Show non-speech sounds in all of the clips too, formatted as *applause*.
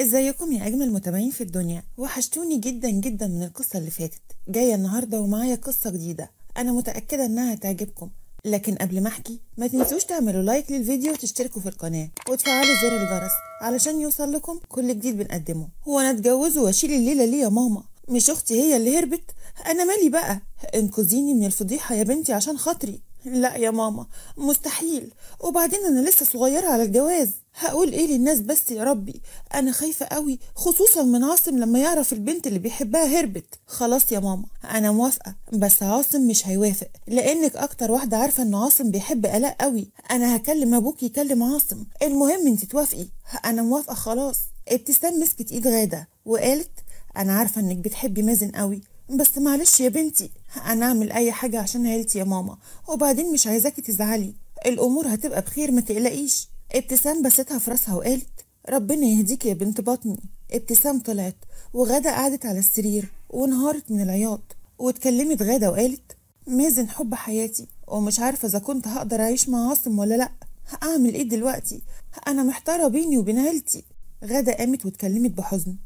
ازيكم يا اجمل متابعين في الدنيا وحشتوني جدا جدا من القصه اللي فاتت جايه النهارده ومعايا قصه جديده انا متاكده انها هتعجبكم لكن قبل ما احكي ما تنسوش تعملوا لايك للفيديو وتشتركوا في القناه وتفعلوا زر الجرس علشان يوصل لكم كل جديد بنقدمه هو انا اتجوز واشيل الليله ليه يا ماما مش اختي هي اللي هربت انا مالي بقى انقذيني من الفضيحه يا بنتي عشان خاطري لا يا ماما مستحيل وبعدين انا لسه صغيره على الجواز هقول ايه للناس بس يا ربي انا خايفه قوي خصوصا من عاصم لما يعرف البنت اللي بيحبها هربت خلاص يا ماما انا موافقه بس عاصم مش هيوافق لانك اكتر واحده عارفه ان عاصم بيحب الاء قوي انا هكلم ابوك يكلم عاصم المهم انت توافقي انا موافقه خلاص ابتسام مسكت ايد غاده وقالت انا عارفه انك بتحبي مازن قوي بس معلش يا بنتي أنا أعمل اي حاجة عشان عيلتي يا ماما وبعدين مش عايزاكي تزعلي الامور هتبقى بخير ما تقلقيش ابتسام بستها في راسها وقالت ربنا يهديك يا بنت بطني ابتسام طلعت وغدا قعدت على السرير وانهارت من العياط واتكلمت غدا وقالت مازن حب حياتي ومش عارفة إذا كنت هقدر أعيش مع عاصم ولا لأ هأعمل إيه دلوقتي أنا محتارة بيني وبين عيلتي غدا قامت واتكلمت بحزن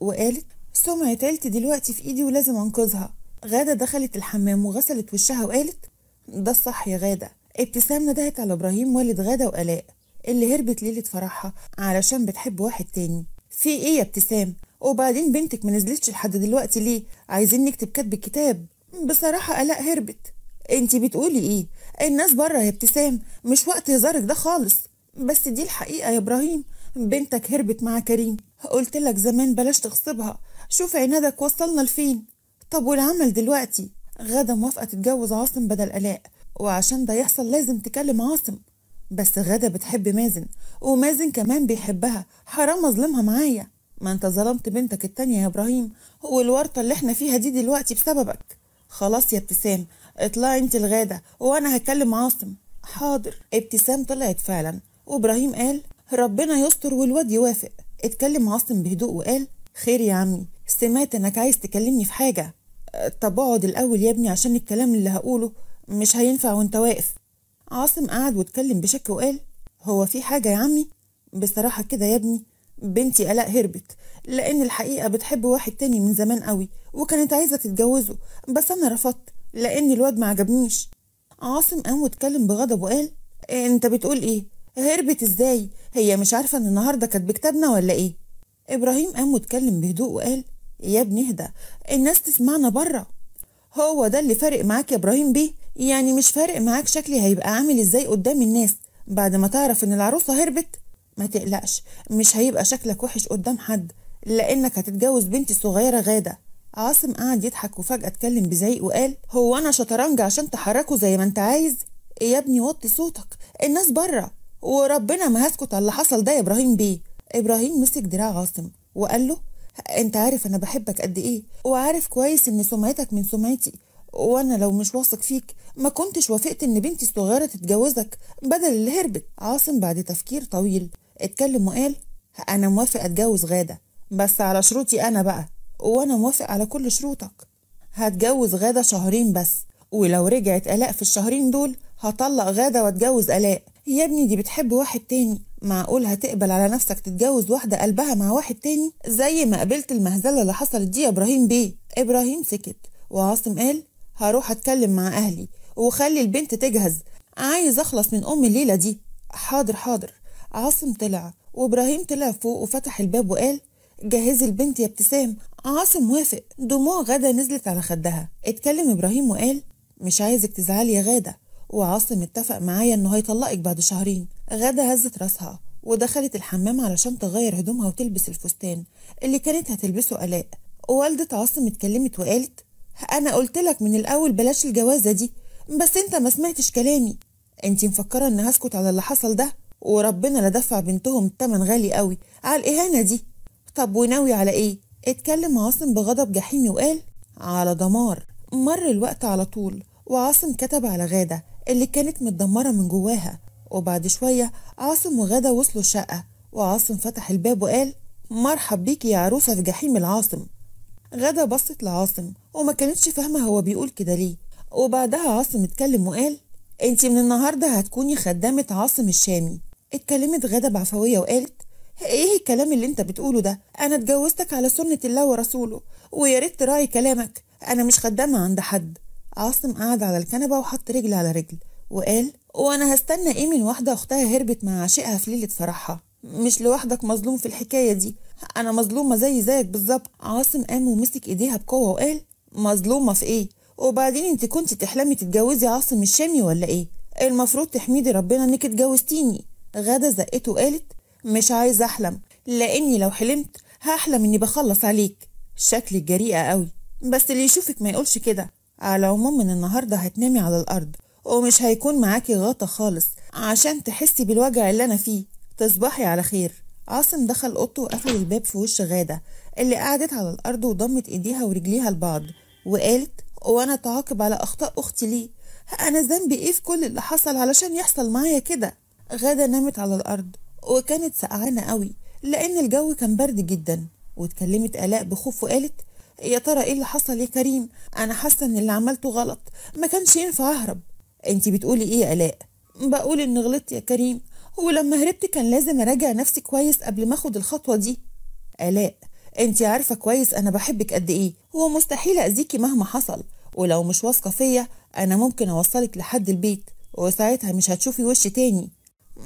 وقالت سمعة عيلتي دلوقتي في ايدي ولازم انقذها غادة دخلت الحمام وغسلت وشها وقالت ده الصح يا غادة ابتسام ندهت على ابراهيم والد غادة وآلاء اللي هربت ليلة فرحها علشان بتحب واحد تاني في ايه يا ابتسام وبعدين بنتك ما نزلتش لحد دلوقتي ليه عايزين نكتب كتب الكتاب بصراحة آلاء هربت انتي بتقولي ايه الناس بره يا ابتسام مش وقت هزارك ده خالص بس دي الحقيقة يا ابراهيم بنتك هربت مع كريم قلت لك زمان بلاش تغصبها شوف عنادك وصلنا لفين طب والعمل دلوقتي غدا موافقه تتجوز عاصم بدل الاء وعشان ده يحصل لازم تكلم عاصم بس غدا بتحب مازن ومازن كمان بيحبها حرام اظلمها معايا ما انت ظلمت بنتك التانية يا ابراهيم والورطة اللي احنا فيها دي دلوقتي بسببك خلاص يا ابتسام اطلعي انت الغادة وانا هكلم عاصم حاضر ابتسام طلعت فعلا وابراهيم قال ربنا يستر والواد يوافق اتكلم عاصم بهدوء وقال خير يا عمي سمعت انك عايز تكلمني في حاجة أه، طب اقعد الاول يا ابني عشان الكلام اللي هقوله مش هينفع وانت واقف عاصم قعد واتكلم بشك وقال هو في حاجة يا عمي بصراحة كده يا ابني بنتي آلاء هربت لأن الحقيقة بتحب واحد تاني من زمان قوي وكانت عايزة تتجوزه بس أنا رفضت لأن الواد ما عجبنيش عاصم قام واتكلم بغضب وقال إيه، انت بتقول ايه هربت ازاي هي مش عارفه ان النهارده كانت بكتابنا ولا ايه ابراهيم قام واتكلم بهدوء وقال يا ابني اهدى الناس تسمعنا بره هو ده اللي فارق معاك يا ابراهيم بيه يعني مش فارق معاك شكلي هيبقى عامل ازاي قدام الناس بعد ما تعرف ان العروسه هربت ما تقلقش مش هيبقى شكلك وحش قدام حد لانك هتتجوز بنتي الصغيره غاده عاصم قعد يضحك وفجاه اتكلم بزعيق وقال هو انا شطرنج عشان تحركه زي ما انت عايز يا ابني وطي صوتك الناس بره وربنا ما هسكت على اللي حصل ده يا ابراهيم بيه ابراهيم مسك دراع عاصم وقال له انت عارف انا بحبك قد ايه وعارف كويس ان سمعتك من سمعتي وانا لو مش واثق فيك ما كنتش وافقت ان بنتي الصغيره تتجوزك بدل اللي هربت عاصم بعد تفكير طويل اتكلم وقال انا موافق اتجوز غاده بس على شروطي انا بقى وانا موافق على كل شروطك هتجوز غاده شهرين بس ولو رجعت الاء في الشهرين دول هطلق غاده واتجوز الاء يا ابني دي بتحب واحد تاني معقول هتقبل على نفسك تتجوز واحدة قلبها مع واحد تاني زي ما قابلت المهزلة اللي حصلت دي يا إبراهيم بيه إبراهيم سكت وعاصم قال هروح أتكلم مع أهلي وخلي البنت تجهز عايز أخلص من أم الليلة دي حاضر حاضر عاصم طلع وإبراهيم طلع فوق وفتح الباب وقال جهزي البنت يا ابتسام عاصم وافق دموع غدا نزلت على خدها اتكلم إبراهيم وقال مش عايزك تزعلي يا غادة وعاصم اتفق معايا انه هيطلقك بعد شهرين غدا هزت راسها ودخلت الحمام علشان تغير هدومها وتلبس الفستان اللي كانت هتلبسه آلاء والدة عاصم اتكلمت وقالت أنا قلت لك من الأول بلاش الجوازة دي بس أنت ما سمعتش كلامي أنت مفكرة إن هسكت على اللي حصل ده وربنا لا دفع بنتهم تمن غالي قوي على الإهانة دي طب وناوي على إيه؟ اتكلم عاصم بغضب جحيمي وقال على دمار مر الوقت على طول وعاصم كتب على غادة اللي كانت متدمرة من جواها وبعد شوية عاصم وغدا وصلوا الشقة وعاصم فتح الباب وقال مرحب بيك يا عروسة في جحيم العاصم غدا بصت لعاصم وما كانتش فاهمة هو بيقول كده ليه وبعدها عاصم اتكلم وقال انت من النهاردة هتكوني خدامة عاصم الشامي اتكلمت غدا بعفوية وقالت ايه الكلام اللي انت بتقوله ده انا اتجوزتك على سنة الله ورسوله ويا ريت تراعي كلامك انا مش خدامة عند حد عاصم قعد على الكنبة وحط رجل على رجل وقال وأنا هستنى من واحدة أختها هربت مع عشيقها في ليلة فرحها مش لوحدك مظلوم في الحكاية دي أنا مظلومة زي زيك بالظبط عاصم قام ومسك إيديها بقوة وقال مظلومة في إيه وبعدين أنت كنت تحلمي تتجوزي عاصم الشامي ولا إيه المفروض تحميدي ربنا إنك اتجوزتيني غدا زقته وقالت مش عايزة أحلم لأني لو حلمت هحلم إني بخلص عليك شكلك جريئة قوي بس اللي يشوفك ما يقولش كده على العموم من النهاردة هتنامي على الأرض ومش هيكون معاكي غطا خالص عشان تحسي بالوجع اللي أنا فيه تصبحي على خير عاصم دخل أوضته وقفل الباب في وش غادة اللي قعدت على الأرض وضمت إيديها ورجليها لبعض وقالت وأنا تعاقب على أخطاء أختي ليه أنا ذنبي إيه في كل اللي حصل علشان يحصل معايا كده غادة نامت على الأرض وكانت سقعانة قوي لأن الجو كان برد جدا واتكلمت آلاء بخوف وقالت يا ترى ايه اللي حصل يا كريم انا حاسه ان اللي عملته غلط ما كانش ينفع اهرب انت بتقولي ايه يا الاء بقول ان غلطت يا كريم ولما هربت كان لازم اراجع نفسي كويس قبل ما اخد الخطوه دي الاء انت عارفه كويس انا بحبك قد ايه هو مستحيل اذيكي مهما حصل ولو مش واثقه فيا انا ممكن اوصلك لحد البيت وساعتها مش هتشوفي وش تاني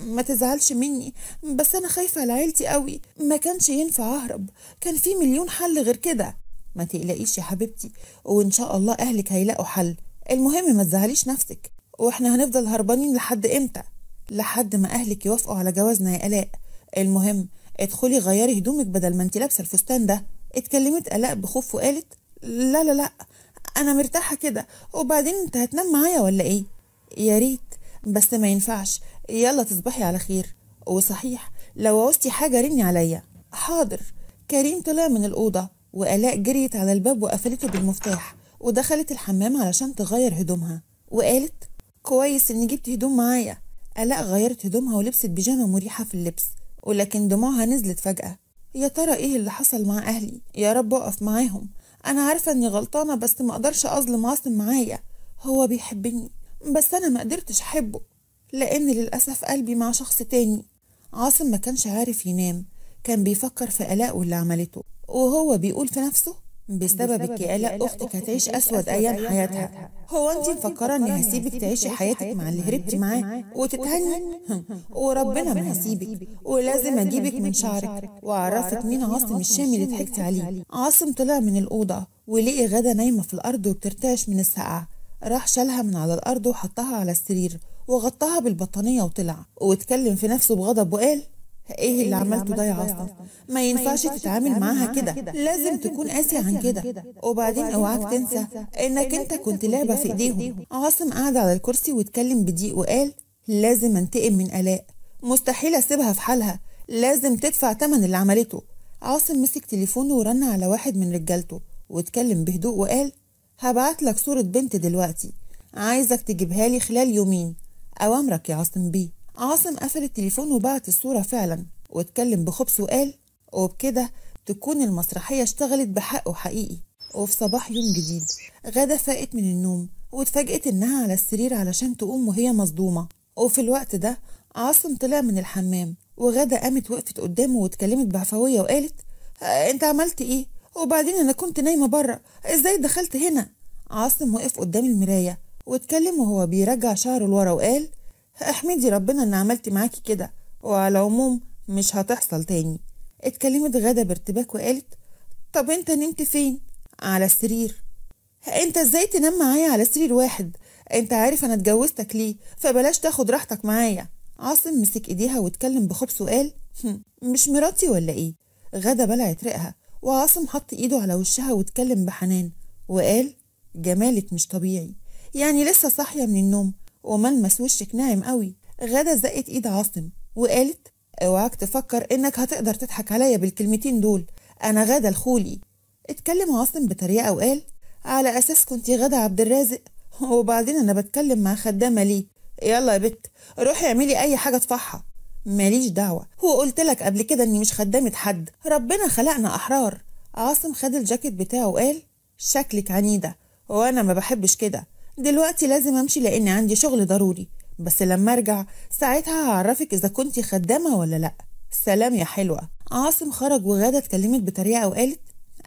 ما تزعلش مني بس انا خايفه على عيلتي قوي ما كانش ينفع اهرب كان في مليون حل غير كده ما تقلقيش يا حبيبتي وان شاء الله اهلك هيلاقوا حل المهم ما تزعليش نفسك واحنا هنفضل هربانين لحد امتى لحد ما اهلك يوافقوا على جوازنا يا الاء المهم ادخلي غيري هدومك بدل ما انت لابسه الفستان ده اتكلمت الاء بخوف وقالت لا لا لا انا مرتاحه كده وبعدين انت هتنام معايا ولا ايه يا ريت بس ما ينفعش يلا تصبحي على خير وصحيح لو عوزتي حاجه رني عليا حاضر كريم طلع من الاوضه وآلاء جريت على الباب وقفلته بالمفتاح ودخلت الحمام علشان تغير هدومها وقالت كويس إني جبت هدوم معايا آلاء غيرت هدومها ولبست بيجامة مريحة في اللبس ولكن دموعها نزلت فجأة يا ترى إيه اللي حصل مع أهلي يا رب أقف معاهم أنا عارفة إني غلطانة بس مقدرش أظلم عاصم معايا هو بيحبني بس أنا مقدرتش أحبه لأن للأسف قلبي مع شخص تاني عاصم ما كانش عارف ينام كان بيفكر في قلقه اللي عملته وهو بيقول في نفسه بسبب, بسبب الكآلة أختك هتعيش أسود أيام حياتها, هو أنت مفكرة إني هسيبك تعيشي حياتك مع اللي هربتي معاه وتتهني *laughs* وربنا ما هسيبك ولازم أجيبك من شعرك وأعرفك مين عاصم الشامي اللي ضحكتي عليه عاصم طلع من الأوضة ولقي غدا نايمة في الأرض وبترتعش من السقعة راح شالها من على الأرض وحطها على السرير وغطاها بالبطانية وطلع واتكلم في نفسه بغضب وقال ايه اللي إيه عملته ده يا عاصم ما ينفعش تتعامل معاها كده لازم تكون قاسي عن كده وبعدين اوعاك تنسى انك انت كنت لعبه في ايديهم عاصم قعد على الكرسي واتكلم بضيق وقال لازم انتقم من الاء مستحيل اسيبها في حالها لازم تدفع تمن اللي عملته عاصم مسك تليفونه ورن على واحد من رجالته واتكلم بهدوء وقال هبعت لك صورة بنت دلوقتي عايزك تجيبها لي خلال يومين أوامرك يا عاصم بيه عاصم قفل التليفون وبعت الصورة فعلا واتكلم بخبث وقال وبكده تكون المسرحية اشتغلت بحقه حقيقي وفي صباح يوم جديد غدا فاقت من النوم واتفاجئت انها على السرير علشان تقوم وهي مصدومة وفي الوقت ده عاصم طلع من الحمام وغدا قامت وقفت قدامه واتكلمت بعفوية وقالت انت عملت ايه وبعدين انا كنت نايمة برا ازاي دخلت هنا عاصم وقف قدام المراية واتكلم وهو بيرجع شعره لورا وقال احمدي ربنا ان عملتي معاكي كده وعلى العموم مش هتحصل تاني اتكلمت غدا بارتباك وقالت طب انت نمت فين على السرير انت ازاي تنام معايا على سرير واحد انت عارف انا اتجوزتك ليه فبلاش تاخد راحتك معايا عاصم مسك ايديها واتكلم بخبث وقال مش مراتي ولا ايه غدا بلعت رقها وعاصم حط ايده على وشها واتكلم بحنان وقال جمالك مش طبيعي يعني لسه صاحيه من النوم وملمس وشك ناعم قوي غدا زقت ايد عاصم وقالت اوعك تفكر انك هتقدر تضحك عليا بالكلمتين دول انا غدا الخولي اتكلم عاصم بطريقه وقال على اساس كنت غدا عبد الرازق وبعدين انا بتكلم مع خدامه ليه يلا يا بت روحي اعملي اي حاجه تفحى ماليش دعوه هو قلت لك قبل كده اني مش خدامه حد ربنا خلقنا احرار عاصم خد الجاكيت بتاعه وقال شكلك عنيده وانا ما بحبش كده دلوقتي لازم امشي لان عندي شغل ضروري بس لما ارجع ساعتها هعرفك اذا كنت خدامه ولا لا سلام يا حلوه عاصم خرج وغاده اتكلمت بطريقه وقالت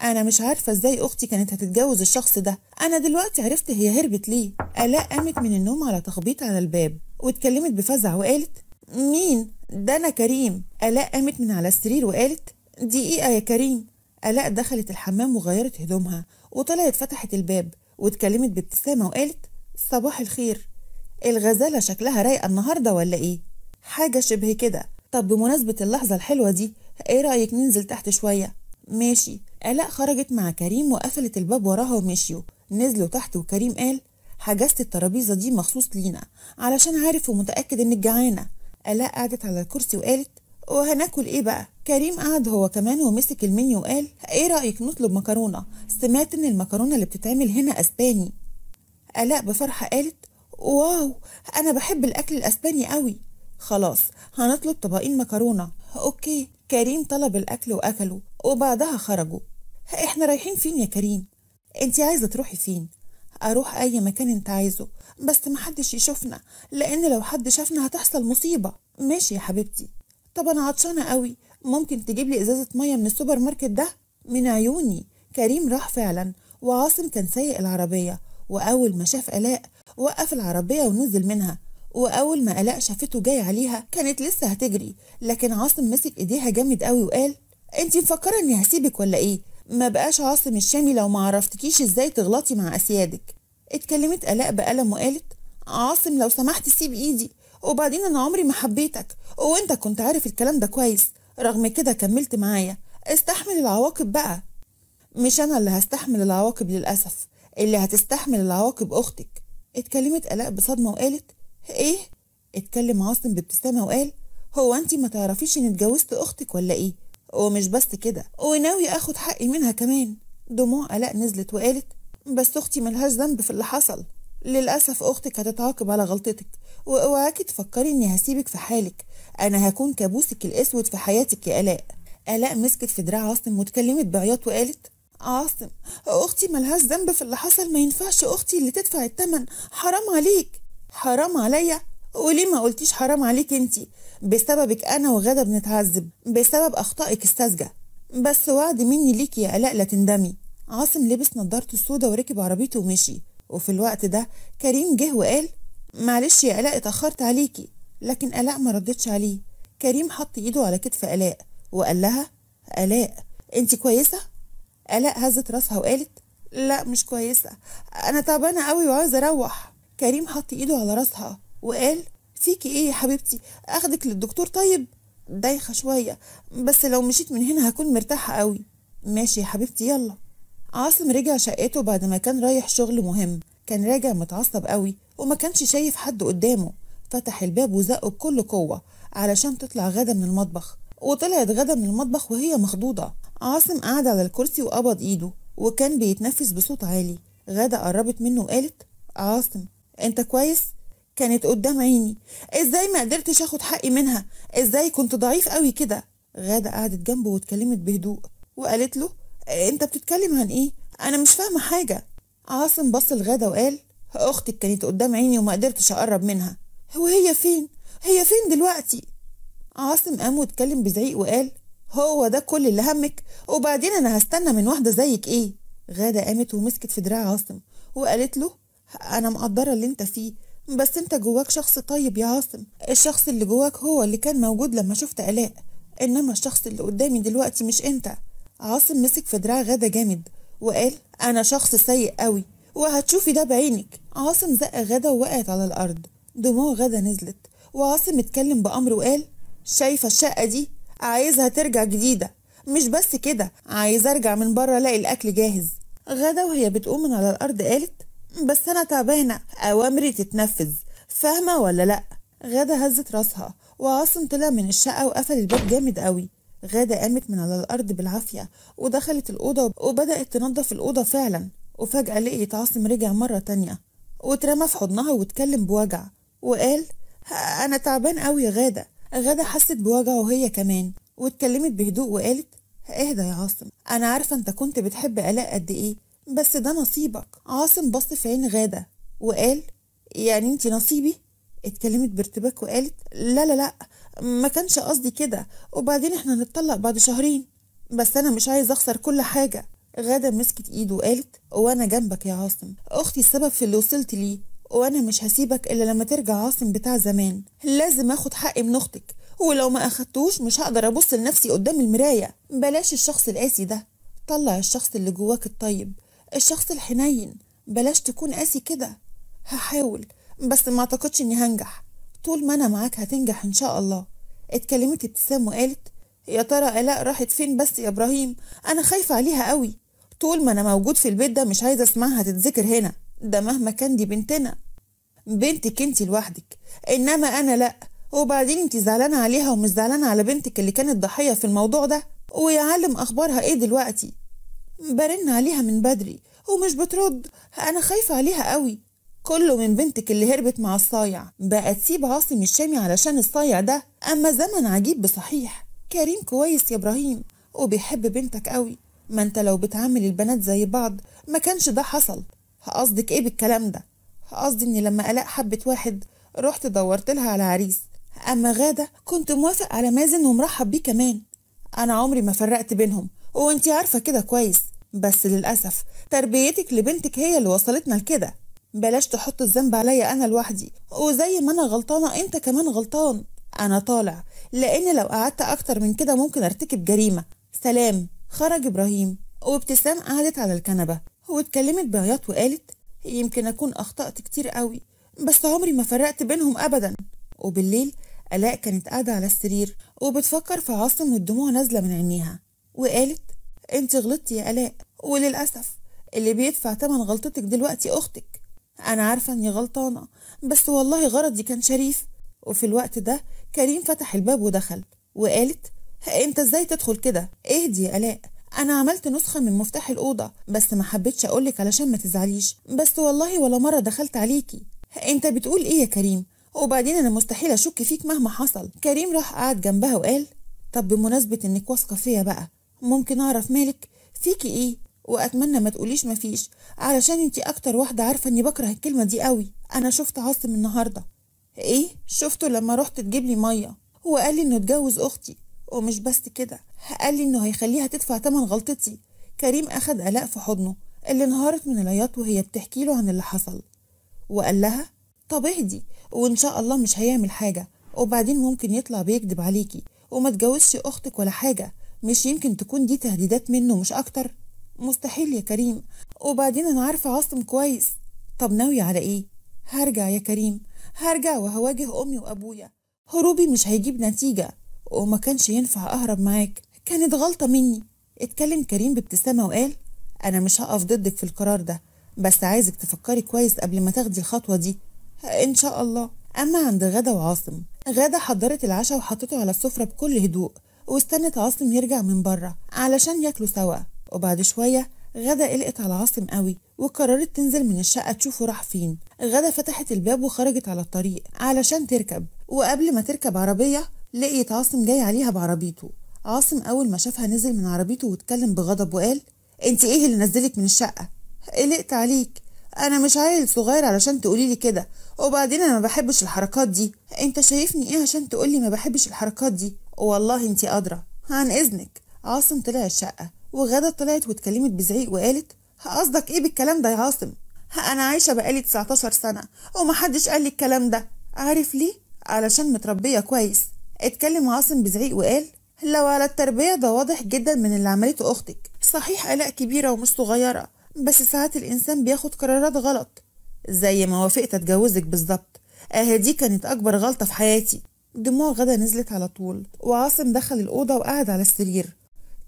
انا مش عارفه ازاي اختي كانت هتتجوز الشخص ده انا دلوقتي عرفت هي هربت ليه الاء قامت من النوم على تخبيط على الباب واتكلمت بفزع وقالت مين ده انا كريم الاء قامت من على السرير وقالت دقيقه يا كريم الاء دخلت الحمام وغيرت هدومها وطلعت فتحت الباب واتكلمت بابتسامة وقالت صباح الخير الغزالة شكلها رايقة النهاردة ولا إيه؟ حاجة شبه كده طب بمناسبة اللحظة الحلوة دي إيه رأيك ننزل تحت شوية؟ ماشي آلاء خرجت مع كريم وقفلت الباب وراها ومشيوا نزلوا تحت وكريم قال حجزت الترابيزة دي مخصوص لينا علشان عارف ومتأكد إنك جعانة آلاء قعدت على الكرسي وقالت وهناكل ايه بقى كريم قعد هو كمان ومسك المنيو وقال ايه رايك نطلب مكرونه سمعت ان المكرونه اللي بتتعمل هنا اسباني الاء بفرحه قالت واو انا بحب الاكل الاسباني قوي خلاص هنطلب طبقين مكرونه اوكي كريم طلب الاكل واكله وبعدها خرجوا احنا رايحين فين يا كريم انت عايزه تروحي فين اروح اي مكان انت عايزه بس محدش يشوفنا لان لو حد شافنا هتحصل مصيبه ماشي يا حبيبتي طب انا عطشانه قوي ممكن تجيب لي ازازه ميه من السوبر ماركت ده من عيوني كريم راح فعلا وعاصم كان سايق العربيه واول ما شاف الاء وقف العربيه ونزل منها واول ما الاء شافته جاي عليها كانت لسه هتجري لكن عاصم مسك ايديها جامد قوي وقال انت مفكره اني هسيبك ولا ايه ما بقاش عاصم الشامي لو ما عرفتكيش ازاي تغلطي مع اسيادك اتكلمت الاء بألم وقالت عاصم لو سمحت سيب ايدي وبعدين انا عمري ما حبيتك وانت كنت عارف الكلام ده كويس رغم كده كملت معايا استحمل العواقب بقى مش انا اللي هستحمل العواقب للاسف اللي هتستحمل العواقب اختك اتكلمت الاء بصدمه وقالت ايه اتكلم عاصم بابتسامه وقال هو انت ما تعرفيش ان اتجوزت اختك ولا ايه ومش بس كده وناوي اخد حقي منها كمان دموع الاء نزلت وقالت بس اختي ملهاش ذنب في اللي حصل للأسف أختك هتتعاقب على غلطتك واوعاكي تفكري إني هسيبك في حالك أنا هكون كابوسك الأسود في حياتك يا آلاء آلاء مسكت في دراع عاصم واتكلمت بعياط وقالت عاصم أختي ملهاش ذنب في اللي حصل ما ينفعش أختي اللي تدفع التمن حرام عليك حرام عليا وليه ما قلتيش حرام عليك انتي بسببك أنا وغدا بنتعذب بسبب أخطائك الساذجة بس وعد مني ليكي يا آلاء لا تندمي عاصم لبس نضارته السودا وركب عربيته ومشي وفي الوقت ده كريم جه وقال معلش يا آلاء اتأخرت عليكي لكن آلاء ما ردتش عليه كريم حط إيده على كتف آلاء وقال لها آلاء أنت كويسة؟ آلاء هزت راسها وقالت لا مش كويسة أنا تعبانة قوي وعايزة أروح كريم حط إيده على راسها وقال فيكي إيه يا حبيبتي أخدك للدكتور طيب دايخة شوية بس لو مشيت من هنا هكون مرتاحة قوي ماشي يا حبيبتي يلا عاصم رجع شقته بعد ما كان رايح شغل مهم كان راجع متعصب قوي وما كانش شايف حد قدامه فتح الباب وزقه بكل قوة علشان تطلع غدا من المطبخ وطلعت غدا من المطبخ وهي مخضوضة عاصم قعد على الكرسي وقبض ايده وكان بيتنفس بصوت عالي غدا قربت منه وقالت عاصم انت كويس كانت قدام عيني ازاي ما قدرتش اخد حقي منها ازاي كنت ضعيف قوي كده غاده قعدت جنبه واتكلمت بهدوء وقالت له انت بتتكلم عن ايه انا مش فاهمه حاجه عاصم بص لغاده وقال اختك كانت قدام عيني وما قدرتش اقرب منها هو هي فين هي فين دلوقتي عاصم قام واتكلم بزعيق وقال هو ده كل اللي همك وبعدين انا هستنى من واحده زيك ايه غاده قامت ومسكت في دراع عاصم وقالت له انا مقدره اللي انت فيه بس انت جواك شخص طيب يا عاصم الشخص اللي جواك هو اللي كان موجود لما شفت الاء انما الشخص اللي قدامي دلوقتي مش انت عاصم مسك في دراع غدا جامد وقال أنا شخص سيء قوي وهتشوفي ده بعينك عاصم زق غدا ووقعت على الأرض دموع غدا نزلت وعاصم اتكلم بأمر وقال شايفة الشقة دي عايزها ترجع جديدة مش بس كده عايزة أرجع من بره ألاقي الأكل جاهز غدا وهي بتقوم من على الأرض قالت بس أنا تعبانة أوامري تتنفذ فاهمة ولا لأ غدا هزت راسها وعاصم طلع من الشقة وقفل الباب جامد قوي غادة قامت من على الأرض بالعافية ودخلت الأوضة وبدأت تنظف الأوضة فعلا وفجأة لقيت عاصم رجع مرة تانية واترمى في حضنها واتكلم بوجع وقال أنا تعبان قوي يا غادة غادة حست بوجع وهي كمان واتكلمت بهدوء وقالت اهدى يا عاصم أنا عارفة أنت كنت بتحب آلاء قد إيه بس ده نصيبك عاصم بص في عين غادة وقال يعني أنت نصيبي اتكلمت بارتباك وقالت لا لا لا ما كانش قصدي كده وبعدين احنا هنتطلق بعد شهرين بس انا مش عايز اخسر كل حاجه غادة مسكت ايده وقالت وانا جنبك يا عاصم اختي السبب في اللي وصلت ليه وانا مش هسيبك الا لما ترجع عاصم بتاع زمان لازم اخد حقي من اختك ولو ما اخدتوش مش هقدر ابص لنفسي قدام المرايه بلاش الشخص القاسي ده طلع الشخص اللي جواك الطيب الشخص الحنين بلاش تكون قاسي كده هحاول بس ما اعتقدش اني هنجح طول ما أنا معاك هتنجح إن شاء الله اتكلمت ابتسام وقالت يا ترى آلاء راحت فين بس يا إبراهيم أنا خايفة عليها قوي طول ما أنا موجود في البيت ده مش عايزة أسمعها تتذكر هنا ده مهما كان دي بنتنا بنتك انت لوحدك إنما أنا لأ وبعدين انت زعلانة عليها ومش زعلانة على بنتك اللي كانت ضحية في الموضوع ده ويا أخبارها إيه دلوقتي برن عليها من بدري ومش بترد أنا خايفة عليها قوي كله من بنتك اللي هربت مع الصايع بقى تسيب عاصم الشامي علشان الصايع ده أما زمن عجيب بصحيح كريم كويس يا إبراهيم وبيحب بنتك قوي ما انت لو بتعامل البنات زي بعض ما كانش ده حصل قصدك ايه بالكلام ده قصدي اني لما الاق حبه واحد رحت دورت لها على عريس اما غاده كنت موافق على مازن ومرحب بيه كمان انا عمري ما فرقت بينهم وانتي عارفه كده كويس بس للاسف تربيتك لبنتك هي اللي وصلتنا لكده بلاش تحط الذنب عليا انا لوحدي وزي ما انا غلطانه انت كمان غلطان انا طالع لان لو قعدت اكتر من كده ممكن ارتكب جريمه سلام خرج ابراهيم وابتسام قعدت على الكنبه واتكلمت بعياط وقالت يمكن اكون اخطات كتير قوي بس عمري ما فرقت بينهم ابدا وبالليل الاء كانت قاعده على السرير وبتفكر في عاصم والدموع نازله من عينيها وقالت انت غلطتي يا الاء وللاسف اللي بيدفع تمن غلطتك دلوقتي اختك أنا عارفة إني غلطانة بس والله غرضي كان شريف وفي الوقت ده كريم فتح الباب ودخل وقالت أنت إزاي تدخل كده؟ اهدي يا آلاء أنا عملت نسخة من مفتاح الأوضة بس ما حبيتش أقولك علشان ما تزعليش بس والله ولا مرة دخلت عليكي أنت بتقول إيه يا كريم؟ وبعدين أنا مستحيل أشك فيك مهما حصل كريم راح قعد جنبها وقال طب بمناسبة إنك واثقة فيا بقى ممكن أعرف مالك فيكي إيه واتمنى ما تقوليش مفيش علشان انتي اكتر واحده عارفه اني بكره الكلمه دي قوي انا شفت عاصم النهارده ايه شفته لما رحت تجيب لي ميه هو قال لي انه اتجوز اختي ومش بس كده قال لي انه هيخليها تدفع تمن غلطتي كريم اخد الاء في حضنه اللي انهارت من العياط وهي بتحكي له عن اللي حصل وقال لها طب اهدي وان شاء الله مش هيعمل حاجه وبعدين ممكن يطلع بيكذب عليكي وما تجوزش اختك ولا حاجه مش يمكن تكون دي تهديدات منه مش اكتر مستحيل يا كريم وبعدين أنا عارفة عاصم كويس طب ناوية على إيه؟ هرجع يا كريم هرجع وهواجه أمي وأبويا هروبي مش هيجيب نتيجة وما كانش ينفع أهرب معاك كانت غلطة مني اتكلم كريم بابتسامة وقال أنا مش هقف ضدك في القرار ده بس عايزك تفكري كويس قبل ما تاخدي الخطوة دي إن شاء الله أما عند غدا وعاصم غادة حضرت العشاء وحطته على السفرة بكل هدوء واستنت عاصم يرجع من بره علشان ياكلوا سوا وبعد شوية غدا قلقت على عاصم قوي وقررت تنزل من الشقة تشوفه راح فين غدا فتحت الباب وخرجت على الطريق علشان تركب وقبل ما تركب عربية لقيت عاصم جاي عليها بعربيته عاصم أول ما شافها نزل من عربيته واتكلم بغضب وقال انت ايه اللي نزلك من الشقة قلقت عليك انا مش عيل صغير علشان تقولي لي كده وبعدين انا ما بحبش الحركات دي انت شايفني ايه عشان تقولي ما بحبش الحركات دي والله انت قادرة عن اذنك عاصم طلع الشقة وغادة طلعت واتكلمت بزعيق وقالت قصدك ايه بالكلام ده يا عاصم انا عايشه بقالي 19 سنه ومحدش قال لي الكلام ده عارف ليه علشان متربيه كويس اتكلم عاصم بزعيق وقال لو على التربيه ده واضح جدا من اللي عملته اختك صحيح قلق كبيره ومش صغيره بس ساعات الانسان بياخد قرارات غلط زي ما وافقت اتجوزك بالظبط اه دي كانت اكبر غلطه في حياتي دموع غدا نزلت على طول وعاصم دخل الاوضه وقعد على السرير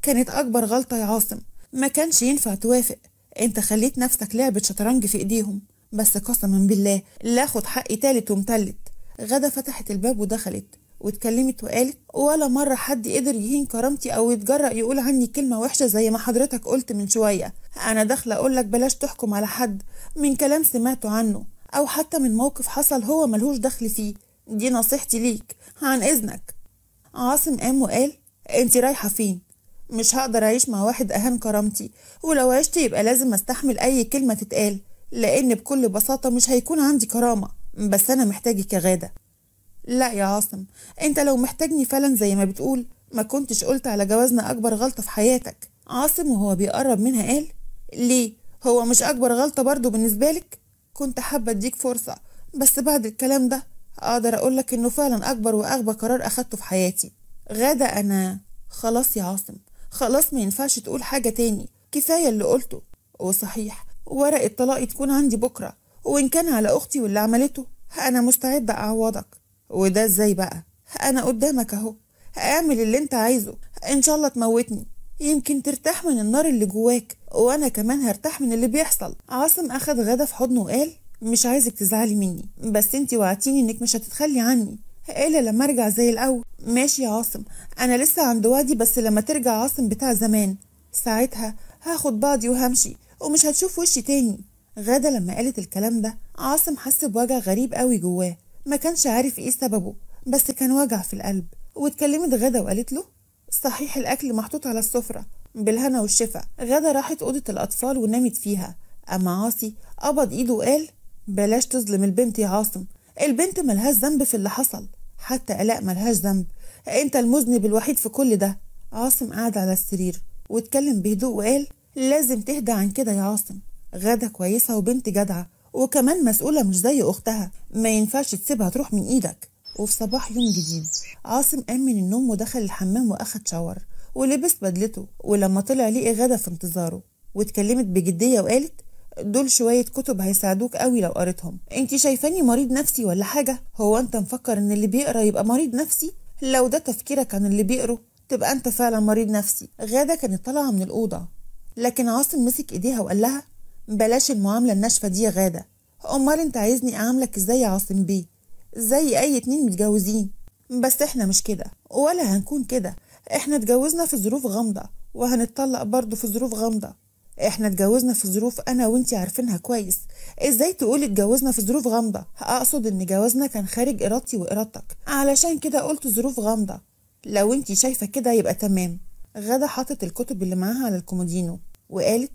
كانت أكبر غلطة يا عاصم ما كانش ينفع توافق أنت خليت نفسك لعبة شطرنج في إيديهم بس قسما بالله لا خد حقي تالت ومتلت غدا فتحت الباب ودخلت واتكلمت وقالت ولا مرة حد قدر يهين كرامتي أو يتجرأ يقول عني كلمة وحشة زي ما حضرتك قلت من شوية أنا داخلة أقولك بلاش تحكم على حد من كلام سمعته عنه أو حتى من موقف حصل هو ملهوش دخل فيه دي نصيحتي ليك عن إذنك عاصم قام وقال أنت رايحة فين مش هقدر أعيش مع واحد أهان كرامتي ولو عشت يبقى لازم أستحمل أي كلمة تتقال لأن بكل بساطة مش هيكون عندي كرامة بس أنا محتاجك يا غادة لا يا عاصم أنت لو محتاجني فعلا زي ما بتقول ما كنتش قلت على جوازنا أكبر غلطة في حياتك عاصم وهو بيقرب منها قال ليه هو مش أكبر غلطة برضو بالنسبة لك كنت حابة أديك فرصة بس بعد الكلام ده أقدر أقولك إنه فعلا أكبر وأغبى قرار أخدته في حياتي غادة أنا خلاص يا عاصم خلاص ما ينفعش تقول حاجة تاني كفاية اللي قلته وصحيح ورقة طلاقي تكون عندي بكرة وإن كان على أختي واللي عملته أنا مستعدة أعوضك وده إزاي بقى أنا قدامك أهو اعمل اللي أنت عايزه إن شاء الله تموتني يمكن ترتاح من النار اللي جواك وأنا كمان هرتاح من اللي بيحصل عاصم أخد غدا في حضنه وقال مش عايزك تزعلي مني بس انت وعدتيني انك مش هتتخلي عني إلا لما أرجع زي الأول ماشي يا عاصم أنا لسه عند وادي بس لما ترجع عاصم بتاع زمان ساعتها هاخد بعضي وهمشي ومش هتشوف وشي تاني غادة لما قالت الكلام ده عاصم حس بوجع غريب قوي جواه ما كانش عارف ايه سببه بس كان وجع في القلب واتكلمت غادة وقالت له صحيح الأكل محطوط على السفرة بالهنا والشفا غادة راحت أوضة الأطفال ونامت فيها أما عاصي قبض إيده وقال بلاش تظلم البنت يا عاصم البنت ملهاش ذنب في اللي حصل حتى الاء ملهاش ذنب انت المذنب الوحيد في كل ده عاصم قعد على السرير واتكلم بهدوء وقال لازم تهدى عن كده يا عاصم غادة كويسة وبنت جدعة وكمان مسؤولة مش زي أختها ما ينفعش تسيبها تروح من إيدك وفي صباح يوم جديد عاصم قام من النوم ودخل الحمام وأخد شاور ولبس بدلته ولما طلع لقي غادة في انتظاره واتكلمت بجدية وقالت دول شويه كتب هيساعدوك قوي لو قريتهم انت شايفاني مريض نفسي ولا حاجه هو انت مفكر ان اللي بيقرا يبقى مريض نفسي لو ده تفكيرك عن اللي بيقرا تبقى انت فعلا مريض نفسي غاده كانت طالعه من الاوضه لكن عاصم مسك ايديها وقال لها بلاش المعامله الناشفه دي يا غاده امال انت عايزني اعاملك ازاي يا عاصم بيه زي اي اتنين متجوزين بس احنا مش كده ولا هنكون كده احنا اتجوزنا في ظروف غامضه وهنتطلق برضه في ظروف غامضه احنا اتجوزنا في ظروف انا وانتي عارفينها كويس ازاي تقولي اتجوزنا في ظروف غامضه اقصد ان جوازنا كان خارج ارادتي وارادتك علشان كده قلت ظروف غامضه لو انتي شايفه كده يبقى تمام غدا حطت الكتب اللي معاها على الكومودينو وقالت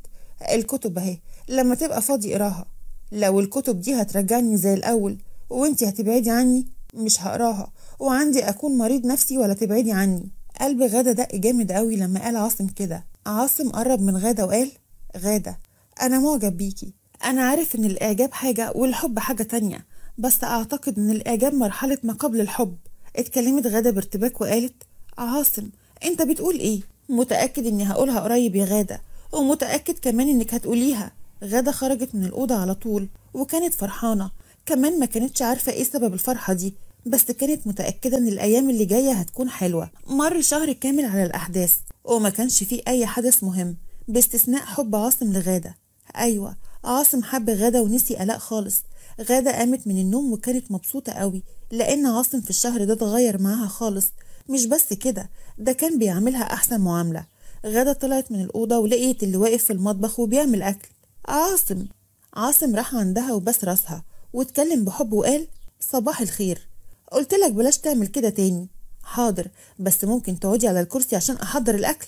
الكتب اهي لما تبقى فاضي اقراها لو الكتب دي هترجعني زي الاول وانتي هتبعدي عني مش هقراها وعندي اكون مريض نفسي ولا تبعدي عني قلب غدا دق جامد قوي لما قال عاصم كده عاصم قرب من غدا وقال غادة أنا معجب بيكي أنا عارف إن الإعجاب حاجة والحب حاجة تانية بس أعتقد إن الإعجاب مرحلة ما قبل الحب اتكلمت غادة بارتباك وقالت آه، عاصم أنت بتقول إيه؟ متأكد إني هقولها قريب يا غادة ومتأكد كمان إنك هتقوليها غادة خرجت من الأوضة على طول وكانت فرحانة كمان ما كانتش عارفة إيه سبب الفرحة دي بس كانت متأكدة إن الأيام اللي جاية هتكون حلوة مر شهر كامل على الأحداث وما كانش فيه أي حدث مهم باستثناء حب عاصم لغادة أيوة عاصم حب غادة ونسي آلاء خالص غادة قامت من النوم وكانت مبسوطة قوي لأن عاصم في الشهر ده اتغير معاها خالص مش بس كده ده كان بيعملها أحسن معاملة غادة طلعت من الأوضة ولقيت اللي واقف في المطبخ وبيعمل أكل عاصم عاصم راح عندها وبس راسها واتكلم بحب وقال صباح الخير قلت لك بلاش تعمل كده تاني حاضر بس ممكن تقعدي على الكرسي عشان أحضر الأكل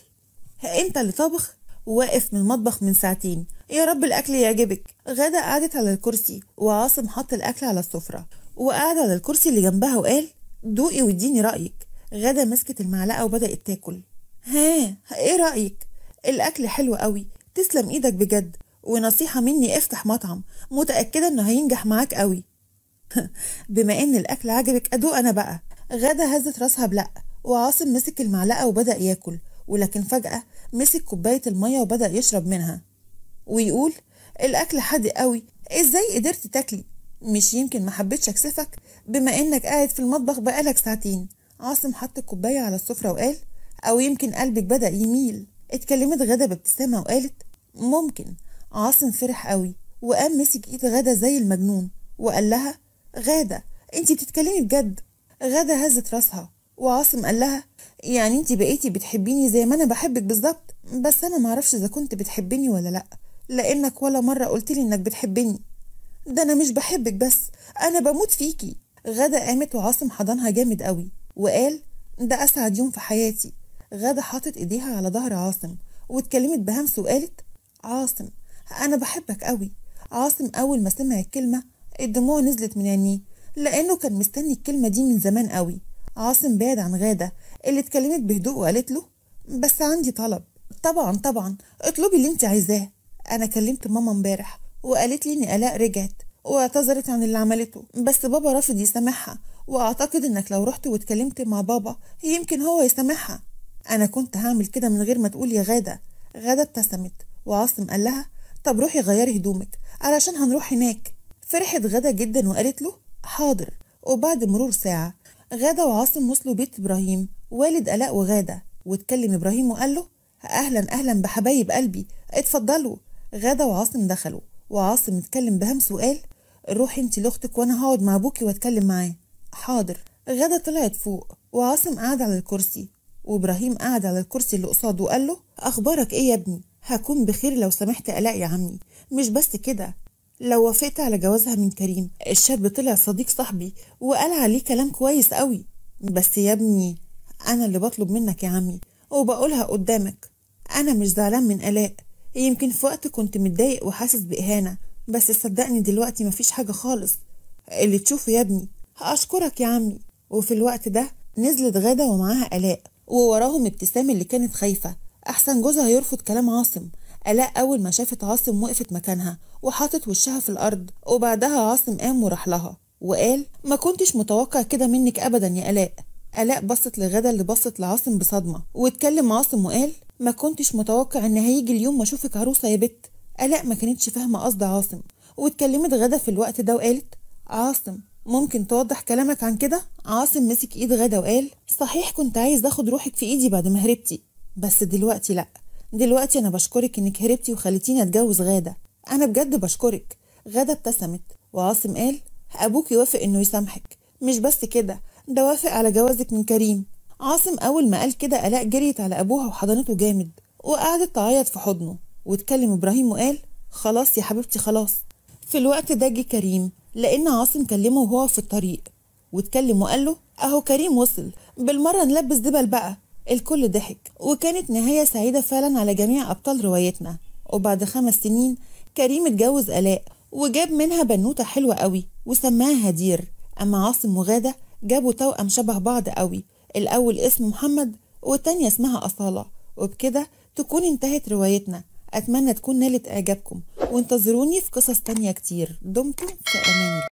ها أنت اللي طابخ وواقف من المطبخ من ساعتين يا رب الأكل يعجبك غدا قعدت على الكرسي وعاصم حط الأكل على السفرة وقعد على الكرسي اللي جنبها وقال دوقي واديني رأيك غدا مسكت المعلقة وبدأت تاكل ها ايه رأيك الأكل حلو قوي تسلم ايدك بجد ونصيحة مني افتح مطعم متأكدة انه هينجح معاك قوي *laughs* بما ان الأكل عجبك أدوق أنا بقى غدا هزت راسها بلأ وعاصم مسك المعلقة وبدأ ياكل ولكن فجأة مسك كوباية المية وبدأ يشرب منها ويقول الأكل حادق قوي إزاي قدرت تاكلي مش يمكن ما حبيتش أكسفك بما إنك قاعد في المطبخ بقالك ساعتين عاصم حط الكوباية على السفرة وقال أو يمكن قلبك بدأ يميل اتكلمت غدا بابتسامة وقالت ممكن عاصم فرح قوي وقام مسك ايد غدا زي المجنون وقال لها غادة انتي بتتكلمي بجد غادة هزت راسها وعاصم قال لها يعني انت بقيتي بتحبيني زي ما انا بحبك بالظبط بس انا معرفش اذا كنت بتحبني ولا لا لانك ولا مره قلتلي انك بتحبني ده انا مش بحبك بس انا بموت فيكي غدا قامت وعاصم حضنها جامد قوي وقال ده اسعد يوم في حياتي غدا حاطت ايديها على ظهر عاصم واتكلمت بهمس وقالت عاصم انا بحبك قوي عاصم اول ما سمع الكلمه الدموع نزلت من عينيه لانه كان مستني الكلمه دي من زمان قوي عاصم بعد عن غادة اللي اتكلمت بهدوء وقالت له بس عندي طلب طبعا طبعا اطلبي اللي انت عايزاه انا كلمت ماما امبارح وقالت لي ان الاء رجعت واعتذرت عن اللي عملته بس بابا رافض يسامحها واعتقد انك لو رحت واتكلمت مع بابا يمكن هو يسامحها انا كنت هعمل كده من غير ما تقول يا غاده غاده ابتسمت وعاصم قال لها طب روحي غيري هدومك علشان هنروح هناك فرحت غاده جدا وقالت له حاضر وبعد مرور ساعه غادة وعاصم وصلوا بيت إبراهيم والد آلاء وغادة واتكلم إبراهيم وقال له أهلا أهلا بحبايب قلبي اتفضلوا غادة وعاصم دخلوا وعاصم اتكلم بهمس وقال روحي انت لاختك وانا هقعد مع ابوكي واتكلم معاه حاضر غادة طلعت فوق وعاصم قعد على الكرسي وابراهيم قعد على الكرسي اللي قصاده وقال له اخبارك ايه يا ابني هكون بخير لو سمحت الاقي يا عمي مش بس كده لو وافقت على جوازها من كريم الشاب طلع صديق صاحبي وقال عليه كلام كويس قوي بس يا ابني انا اللي بطلب منك يا عمي وبقولها قدامك انا مش زعلان من الاء يمكن في وقت كنت متضايق وحاسس باهانه بس صدقني دلوقتي مفيش حاجه خالص اللي تشوفه يا ابني هأشكرك يا عمي وفي الوقت ده نزلت غادة ومعاها آلاء ووراهم ابتسام اللي كانت خايفة أحسن جوزها يرفض كلام عاصم آلاء أول ما شافت عاصم وقفت مكانها وحاطت وشها في الأرض وبعدها عاصم قام وراح لها وقال ما كنتش متوقع كده منك أبدا يا آلاء آلاء بصت لغدا اللي بصت لعاصم بصدمة واتكلم عاصم وقال ما كنتش متوقع إن هيجي اليوم ما أشوفك عروسة يا بت آلاء ما كانتش فاهمة قصد عاصم واتكلمت غدا في الوقت ده وقالت عاصم ممكن توضح كلامك عن كده عاصم مسك ايد غدا وقال صحيح كنت عايز اخد روحك في ايدي بعد ما هربتي بس دلوقتي لأ دلوقتي أنا بشكرك إنك هربتي وخليتيني أتجوز غادة أنا بجد بشكرك غادة ابتسمت وعاصم قال أبوك يوافق إنه يسامحك مش بس كده ده وافق على جوازك من كريم عاصم أول ما قال كده آلاء جريت على أبوها وحضنته جامد وقعدت تعيط في حضنه واتكلم إبراهيم وقال خلاص يا حبيبتي خلاص في الوقت ده جه كريم لأن عاصم كلمه وهو في الطريق واتكلم وقال له أهو كريم وصل بالمرة نلبس دبل بقى الكل ضحك وكانت نهاية سعيدة فعلا على جميع أبطال روايتنا وبعد خمس سنين كريم اتجوز آلاء وجاب منها بنوتة حلوة قوي وسماها هدير أما عاصم وغادة جابوا توأم شبه بعض قوي الأول اسمه محمد والتانية اسمها أصالة وبكده تكون انتهت روايتنا أتمنى تكون نالت إعجابكم وانتظروني في قصص تانية كتير دمتم في أمان الله